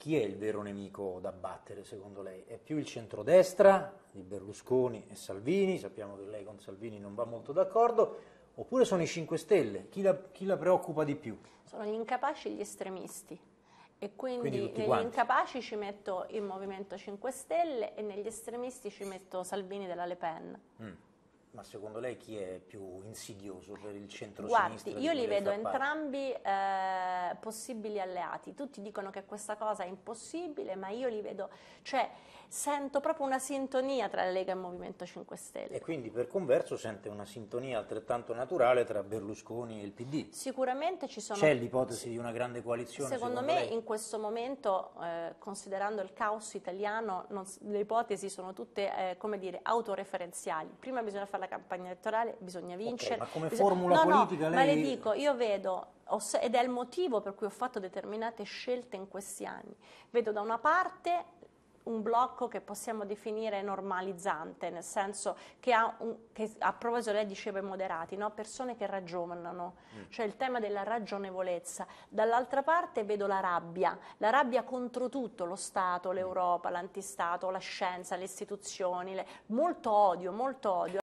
chi è il vero nemico da battere secondo lei? È più il centrodestra di Berlusconi e Salvini, sappiamo che lei con Salvini non va molto d'accordo, oppure sono i 5 Stelle? Chi la, chi la preoccupa di più? Sono gli incapaci e gli estremisti. E quindi, quindi negli quanti. incapaci ci metto il Movimento 5 Stelle e negli estremisti ci metto Salvini della Le Pen. Mm. Ma secondo lei chi è più insidioso per il centro-sinistra? Guardi, io li vedo entrambi eh, possibili alleati. Tutti dicono che questa cosa è impossibile, ma io li vedo, cioè sento proprio una sintonia tra la Lega e il Movimento 5 Stelle. E quindi per converso sente una sintonia altrettanto naturale tra Berlusconi e il PD. Sicuramente ci sono... C'è l'ipotesi di una grande coalizione? Secondo, secondo me lei? in questo momento, eh, considerando il caos italiano, non, le ipotesi sono tutte, eh, come dire, autoreferenziali. Prima bisogna fare la campagna elettorale, bisogna vincere. Okay, ma come bisogna... formula no, politica no, lei... ma le dico, io vedo, ed è il motivo per cui ho fatto determinate scelte in questi anni, vedo da una parte un blocco che possiamo definire normalizzante, nel senso che, ha un, che a proposito lei diceva i moderati, no? persone che ragionano, mm. cioè il tema della ragionevolezza. Dall'altra parte vedo la rabbia, la rabbia contro tutto, lo Stato, mm. l'Europa, l'antistato, la scienza, le istituzioni, le... molto odio, molto odio.